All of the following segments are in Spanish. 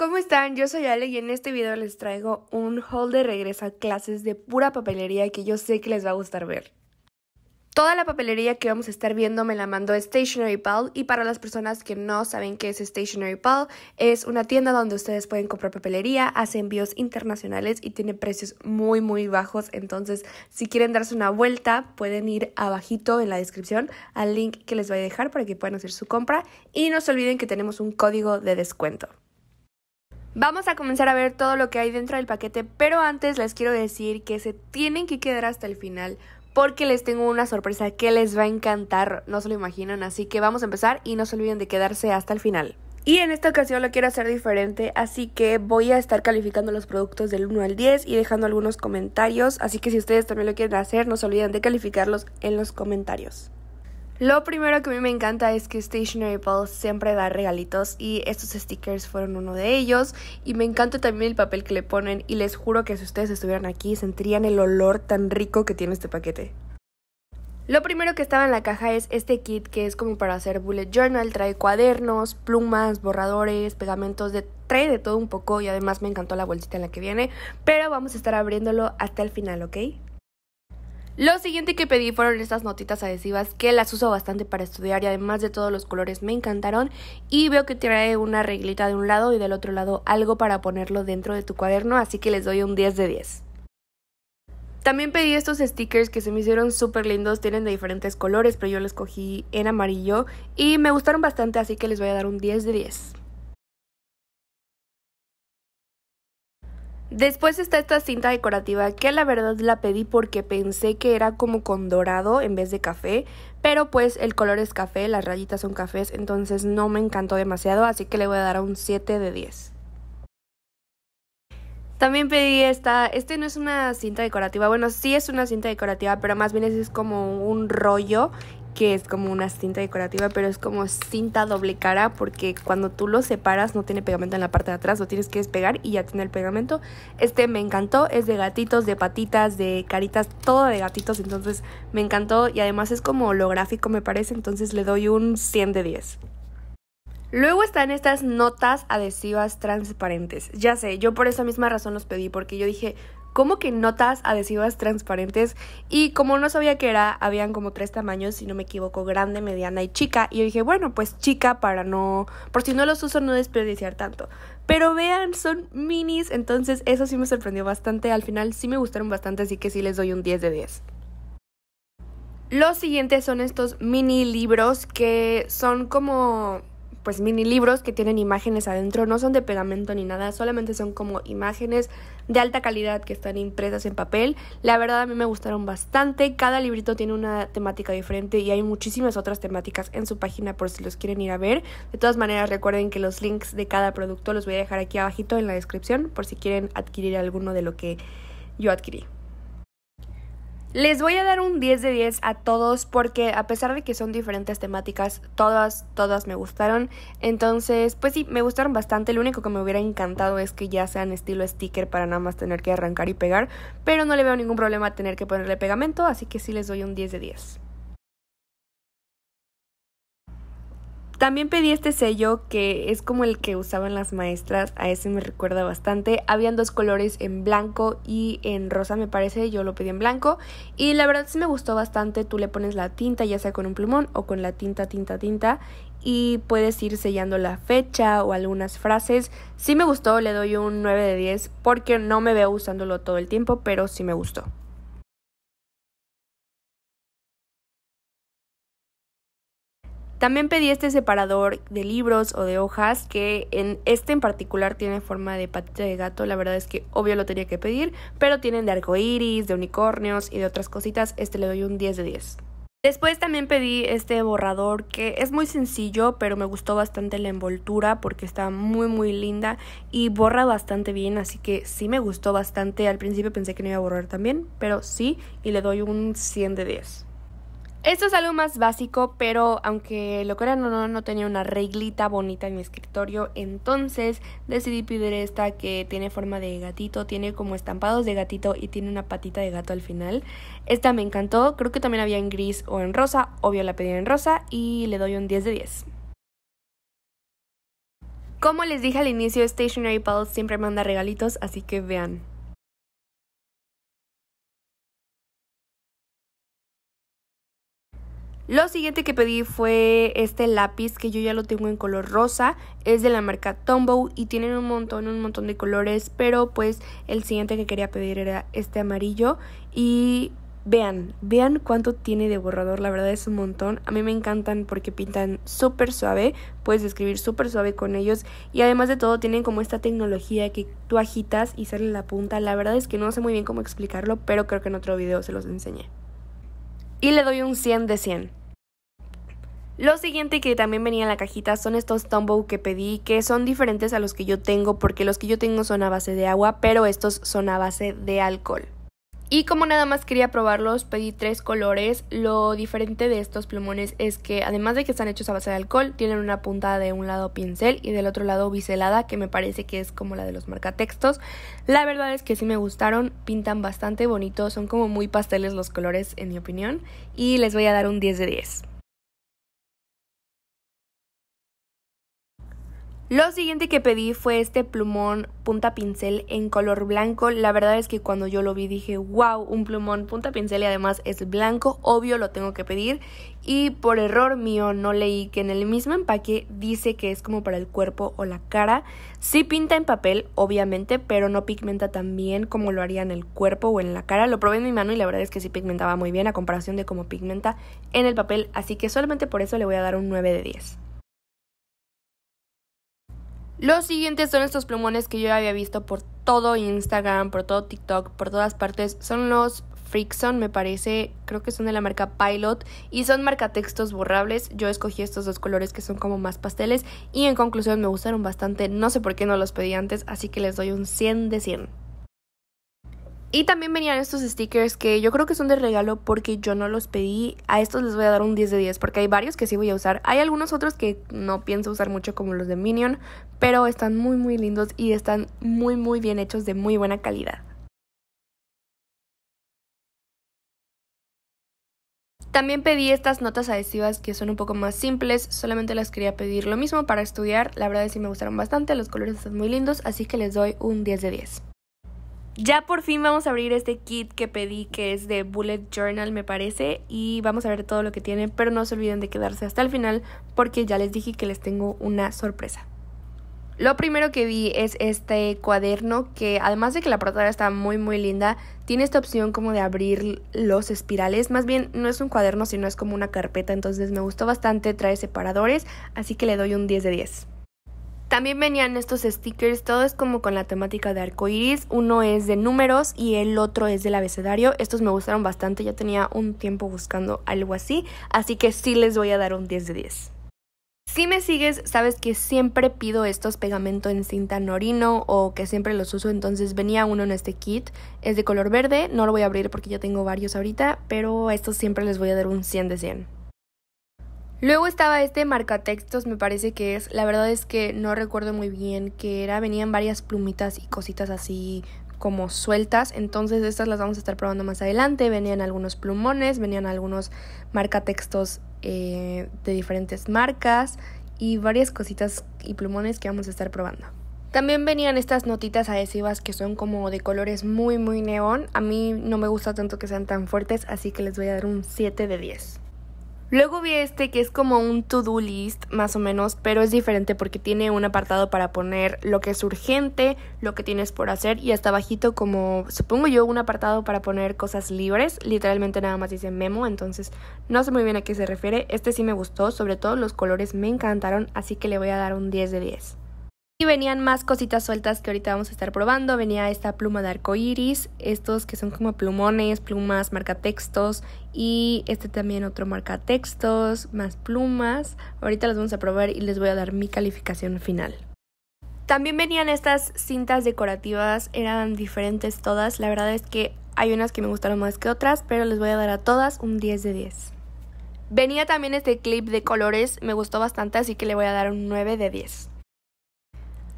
¿cómo están? Yo soy Ale y en este video les traigo un haul de regreso a clases de pura papelería que yo sé que les va a gustar ver. Toda la papelería que vamos a estar viendo me la mandó Stationery Pal y para las personas que no saben qué es Stationery Pal, es una tienda donde ustedes pueden comprar papelería, hace envíos internacionales y tiene precios muy muy bajos, entonces si quieren darse una vuelta pueden ir abajito en la descripción al link que les voy a dejar para que puedan hacer su compra y no se olviden que tenemos un código de descuento. Vamos a comenzar a ver todo lo que hay dentro del paquete, pero antes les quiero decir que se tienen que quedar hasta el final porque les tengo una sorpresa que les va a encantar, no se lo imaginan, así que vamos a empezar y no se olviden de quedarse hasta el final. Y en esta ocasión lo quiero hacer diferente, así que voy a estar calificando los productos del 1 al 10 y dejando algunos comentarios, así que si ustedes también lo quieren hacer, no se olviden de calificarlos en los comentarios. Lo primero que a mí me encanta es que Stationery Pulse siempre da regalitos y estos stickers fueron uno de ellos. Y me encanta también el papel que le ponen y les juro que si ustedes estuvieran aquí sentirían el olor tan rico que tiene este paquete. Lo primero que estaba en la caja es este kit que es como para hacer bullet journal, trae cuadernos, plumas, borradores, pegamentos, de, trae de todo un poco y además me encantó la bolsita en la que viene, pero vamos a estar abriéndolo hasta el final, ¿ok? Lo siguiente que pedí fueron estas notitas adhesivas que las uso bastante para estudiar y además de todos los colores me encantaron y veo que trae una reglita de un lado y del otro lado algo para ponerlo dentro de tu cuaderno, así que les doy un 10 de 10. También pedí estos stickers que se me hicieron súper lindos, tienen de diferentes colores, pero yo los cogí en amarillo y me gustaron bastante, así que les voy a dar un 10 de 10. Después está esta cinta decorativa que la verdad la pedí porque pensé que era como con dorado en vez de café, pero pues el color es café, las rayitas son cafés, entonces no me encantó demasiado, así que le voy a dar un 7 de 10. También pedí esta, este no es una cinta decorativa, bueno sí es una cinta decorativa, pero más bien es como un rollo que es como una cinta decorativa, pero es como cinta doble cara porque cuando tú lo separas no tiene pegamento en la parte de atrás, lo tienes que despegar y ya tiene el pegamento. Este me encantó, es de gatitos, de patitas, de caritas, todo de gatitos, entonces me encantó y además es como holográfico me parece, entonces le doy un 100 de 10. Luego están estas notas adhesivas transparentes. Ya sé, yo por esa misma razón los pedí, porque yo dije, como que notas adhesivas transparentes y como no sabía que era, habían como tres tamaños, si no me equivoco, grande, mediana y chica. Y yo dije, bueno, pues chica para no, por si no los uso, no desperdiciar tanto. Pero vean, son minis, entonces eso sí me sorprendió bastante. Al final sí me gustaron bastante, así que sí les doy un 10 de 10. Los siguientes son estos mini libros que son como pues mini libros que tienen imágenes adentro, no son de pegamento ni nada, solamente son como imágenes de alta calidad que están impresas en papel. La verdad a mí me gustaron bastante, cada librito tiene una temática diferente y hay muchísimas otras temáticas en su página por si los quieren ir a ver. De todas maneras recuerden que los links de cada producto los voy a dejar aquí abajito en la descripción por si quieren adquirir alguno de lo que yo adquirí. Les voy a dar un 10 de 10 a todos porque a pesar de que son diferentes temáticas, todas, todas me gustaron. Entonces, pues sí, me gustaron bastante. Lo único que me hubiera encantado es que ya sean estilo sticker para nada más tener que arrancar y pegar. Pero no le veo ningún problema tener que ponerle pegamento, así que sí les doy un 10 de 10. También pedí este sello que es como el que usaban las maestras, a ese me recuerda bastante. Habían dos colores en blanco y en rosa me parece, yo lo pedí en blanco y la verdad sí me gustó bastante. Tú le pones la tinta ya sea con un plumón o con la tinta, tinta, tinta y puedes ir sellando la fecha o algunas frases. Sí me gustó, le doy un 9 de 10 porque no me veo usándolo todo el tiempo, pero sí me gustó. También pedí este separador de libros o de hojas que en este en particular tiene forma de patita de gato. La verdad es que obvio lo tenía que pedir, pero tienen de arcoíris, de unicornios y de otras cositas. Este le doy un 10 de 10. Después también pedí este borrador que es muy sencillo, pero me gustó bastante la envoltura porque está muy muy linda y borra bastante bien, así que sí me gustó bastante. Al principio pensé que no iba a borrar también, pero sí, y le doy un 100 de 10. Esto es algo más básico, pero aunque lo que era no, no tenía una reglita bonita en mi escritorio, entonces decidí pedir esta que tiene forma de gatito, tiene como estampados de gatito y tiene una patita de gato al final. Esta me encantó, creo que también había en gris o en rosa, obvio la pedí en rosa y le doy un 10 de 10. Como les dije al inicio, Stationery Pals siempre manda regalitos, así que vean. Lo siguiente que pedí fue este lápiz que yo ya lo tengo en color rosa, es de la marca Tombow y tienen un montón, un montón de colores, pero pues el siguiente que quería pedir era este amarillo y vean, vean cuánto tiene de borrador, la verdad es un montón, a mí me encantan porque pintan súper suave, puedes escribir súper suave con ellos y además de todo tienen como esta tecnología que tú agitas y sale la punta, la verdad es que no sé muy bien cómo explicarlo, pero creo que en otro video se los enseñé y le doy un 100 de 100. Lo siguiente que también venía en la cajita son estos Tombow que pedí, que son diferentes a los que yo tengo, porque los que yo tengo son a base de agua, pero estos son a base de alcohol. Y como nada más quería probarlos, pedí tres colores. Lo diferente de estos plumones es que además de que están hechos a base de alcohol, tienen una punta de un lado pincel y del otro lado biselada, que me parece que es como la de los marcatextos. La verdad es que sí me gustaron, pintan bastante bonito, son como muy pasteles los colores en mi opinión y les voy a dar un 10 de 10. Lo siguiente que pedí fue este plumón punta pincel en color blanco. La verdad es que cuando yo lo vi dije, wow, un plumón punta pincel y además es blanco, obvio lo tengo que pedir. Y por error mío no leí que en el mismo empaque dice que es como para el cuerpo o la cara. Sí pinta en papel, obviamente, pero no pigmenta tan bien como lo haría en el cuerpo o en la cara. Lo probé en mi mano y la verdad es que sí pigmentaba muy bien a comparación de cómo pigmenta en el papel. Así que solamente por eso le voy a dar un 9 de 10. Los siguientes son estos plumones que yo había visto por todo Instagram, por todo TikTok, por todas partes. Son los Frickson, me parece, creo que son de la marca Pilot y son marcatextos borrables. Yo escogí estos dos colores que son como más pasteles y en conclusión me gustaron bastante. No sé por qué no los pedí antes, así que les doy un 100 de 100. Y también venían estos stickers que yo creo que son de regalo porque yo no los pedí. A estos les voy a dar un 10 de 10 porque hay varios que sí voy a usar. Hay algunos otros que no pienso usar mucho como los de Minion, pero están muy muy lindos y están muy muy bien hechos de muy buena calidad. También pedí estas notas adhesivas que son un poco más simples, solamente las quería pedir lo mismo para estudiar. La verdad es que me gustaron bastante, los colores están muy lindos, así que les doy un 10 de 10. Ya por fin vamos a abrir este kit que pedí, que es de Bullet Journal, me parece. Y vamos a ver todo lo que tiene, pero no se olviden de quedarse hasta el final, porque ya les dije que les tengo una sorpresa. Lo primero que vi es este cuaderno que además de que la portada está muy muy linda, tiene esta opción como de abrir los espirales. Más bien no es un cuaderno sino es como una carpeta, entonces me gustó bastante, trae separadores, así que le doy un 10 de 10. También venían estos stickers, todo es como con la temática de iris, Uno es de números y el otro es del abecedario. Estos me gustaron bastante, ya tenía un tiempo buscando algo así, así que sí les voy a dar un 10 de 10. Si me sigues, sabes que siempre pido estos pegamento en cinta norino o que siempre los uso, entonces venía uno en este kit. Es de color verde, no lo voy a abrir porque ya tengo varios ahorita, pero a estos siempre les voy a dar un 100 de 100. Luego estaba este marcatextos, me parece que es. La verdad es que no recuerdo muy bien que era. Venían varias plumitas y cositas así como sueltas. Entonces estas las vamos a estar probando más adelante. Venían algunos plumones, venían algunos marcatextos eh, de diferentes marcas y varias cositas y plumones que vamos a estar probando. También venían estas notitas adhesivas que son como de colores muy muy neón. A mí no me gusta tanto que sean tan fuertes, así que les voy a dar un 7 de 10. Luego vi este que es como un to-do list, más o menos, pero es diferente porque tiene un apartado para poner lo que es urgente, lo que tienes por hacer y hasta bajito como, supongo yo, un apartado para poner cosas libres. Literalmente nada más dice memo, entonces no sé muy bien a qué se refiere. Este sí me gustó, sobre todo los colores me encantaron, así que le voy a dar un 10 de 10. Y venían más cositas sueltas que ahorita vamos a estar probando. Venía esta pluma de iris, estos que son como plumones, plumas, marca textos Y este también otro marca textos, más plumas. Ahorita las vamos a probar y les voy a dar mi calificación final. También venían estas cintas decorativas, eran diferentes todas. La verdad es que hay unas que me gustaron más que otras, pero les voy a dar a todas un 10 de 10. Venía también este clip de colores, me gustó bastante, así que le voy a dar un 9 de 10.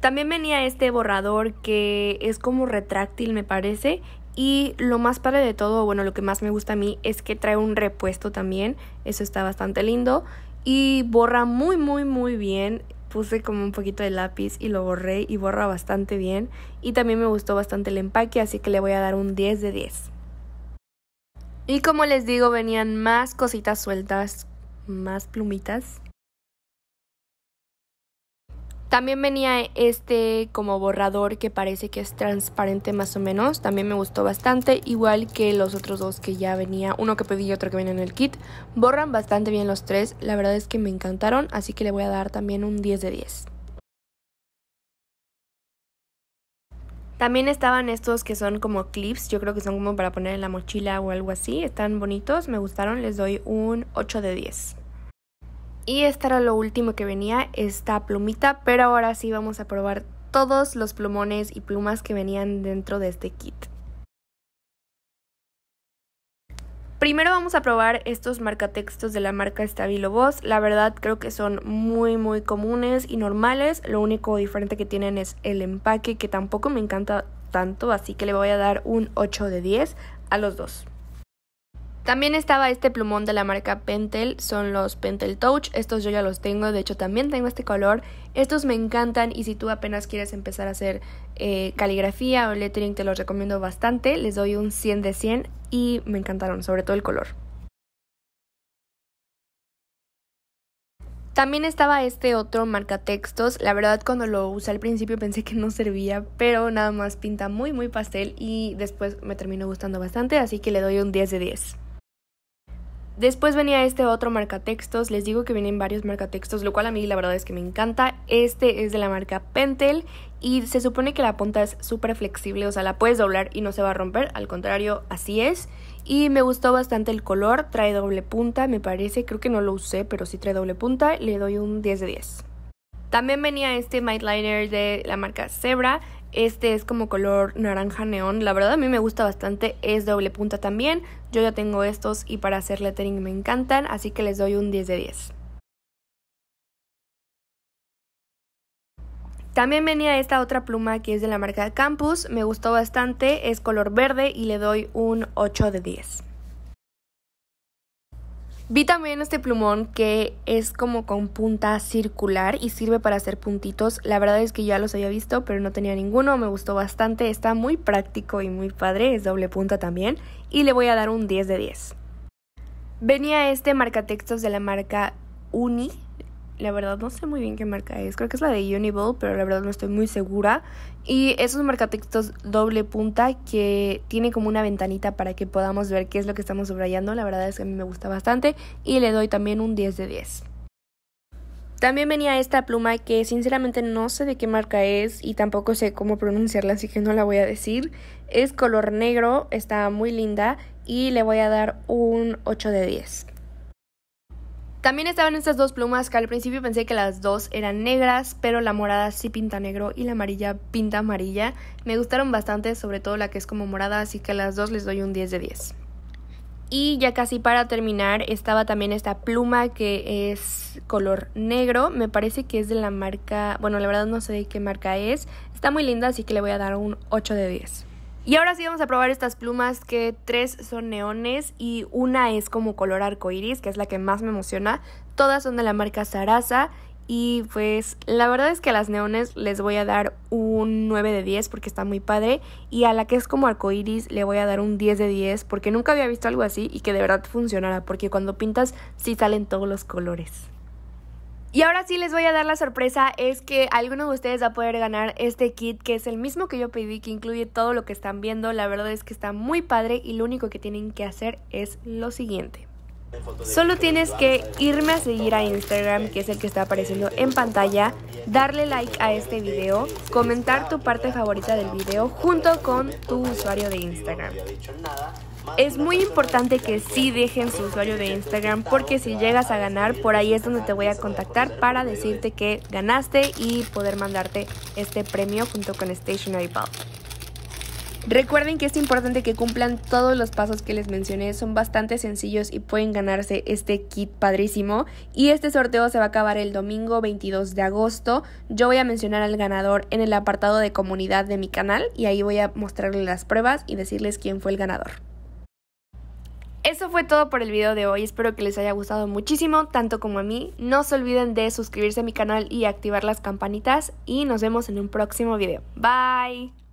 También venía este borrador que es como retráctil me parece y lo más padre de todo, bueno, lo que más me gusta a mí es que trae un repuesto también, eso está bastante lindo y borra muy muy muy bien. Puse como un poquito de lápiz y lo borré y borra bastante bien y también me gustó bastante el empaque, así que le voy a dar un 10 de 10. Y como les digo, venían más cositas sueltas, más plumitas también venía este como borrador que parece que es transparente más o menos. También me gustó bastante, igual que los otros dos que ya venía, uno que pedí y otro que venía en el kit. Borran bastante bien los tres, la verdad es que me encantaron, así que le voy a dar también un 10 de 10. También estaban estos que son como clips, yo creo que son como para poner en la mochila o algo así. Están bonitos, me gustaron, les doy un 8 de 10. Y esta era lo último que venía, esta plumita, pero ahora sí vamos a probar todos los plumones y plumas que venían dentro de este kit. Primero vamos a probar estos marcatextos de la marca Stabilo Boss. La verdad creo que son muy muy comunes y normales. Lo único diferente que tienen es el empaque que tampoco me encanta tanto, así que le voy a dar un 8 de 10 a los dos. También estaba este plumón de la marca Pentel, son los Pentel Touch, estos yo ya los tengo, de hecho también tengo este color, estos me encantan y si tú apenas quieres empezar a hacer eh, caligrafía o lettering te los recomiendo bastante, les doy un 100 de 100 y me encantaron, sobre todo el color. También estaba este otro marca textos, La verdad, cuando lo usé al principio pensé que no servía, pero nada más pinta muy, muy pastel y después me terminó gustando bastante, así que le doy un 10 de 10. Después venía este otro marcatextos, les digo que vienen varios marcatextos, lo cual a mí la verdad es que me encanta. Este es de la marca Pentel y se supone que la punta es súper flexible, o sea, la puedes doblar y no se va a romper, al contrario, así es. Y me gustó bastante el color, trae doble punta, me parece, creo que no lo usé, pero sí trae doble punta, le doy un 10 de 10. También venía este Mightliner de la marca Zebra. Este es como color naranja neón. La verdad a mí me gusta bastante. Es doble punta también. Yo ya tengo estos y para hacer lettering me encantan. Así que les doy un 10 de 10. También venía esta otra pluma que es de la marca Campus, me gustó bastante, es color verde y le doy un 8 de 10. Vi también este plumón que es como con punta circular y sirve para hacer puntitos. La verdad es que ya los había visto, pero no tenía ninguno. Me gustó bastante. Está muy práctico y muy padre. Es doble punta también. Y le voy a dar un 10 de 10. Venía este marcatextos de la marca Uni la verdad no sé muy bien qué marca es. Creo que es la de Uniball, pero la verdad no estoy muy segura. Y es un marcatextos doble punta que tiene como una ventanita para que podamos ver qué es lo que estamos subrayando. La verdad es que a mí me gusta bastante y le doy también un 10 de 10. También venía esta pluma que sinceramente no sé de qué marca es y tampoco sé cómo pronunciarla, así que no la voy a decir. Es color negro, está muy linda y le voy a dar un 8 de 10. También estaban estas dos plumas que al principio pensé que las dos eran negras, pero la morada sí pinta negro y la amarilla pinta amarilla. Me gustaron bastante, sobre todo la que es como morada, así que a las dos les doy un 10 de 10. Y ya casi para terminar estaba también esta pluma que es color negro, me parece que es de la marca, bueno la verdad no sé de qué marca es, está muy linda así que le voy a dar un 8 de 10. Y ahora sí vamos a probar estas plumas que tres son neones y una es como color arcoiris, que es la que más me emociona. Todas son de la marca Sarasa y pues la verdad es que a las neones les voy a dar un 9 de 10 porque está muy padre. Y a la que es como arcoiris le voy a dar un 10 de 10 porque nunca había visto algo así y que de verdad funcionara. Porque cuando pintas sí salen todos los colores. Y ahora sí les voy a dar la sorpresa, es que alguno de ustedes va a poder ganar este kit que es el mismo que yo pedí, que incluye todo lo que están viendo. La verdad es que está muy padre y lo único que tienen que hacer es lo siguiente. Solo tienes que irme a seguir a Instagram, que es el que está apareciendo en pantalla, darle like a este video, comentar tu parte favorita del video junto con tu usuario de Instagram es muy importante que sí dejen su usuario de Instagram porque si llegas a ganar, por ahí es donde te voy a contactar para decirte que ganaste y poder mandarte este premio junto con Stationary Pal. Recuerden que es importante que cumplan todos los pasos que les mencioné, son bastante sencillos y pueden ganarse este kit padrísimo. Y este sorteo se va a acabar el domingo 22 de agosto. Yo voy a mencionar al ganador en el apartado de comunidad de mi canal y ahí voy a mostrarles las pruebas y decirles quién fue el ganador. Eso fue todo por el video de hoy, espero que les haya gustado muchísimo, tanto como a mí. No se olviden de suscribirse a mi canal y activar las campanitas y nos vemos en un próximo video. Bye.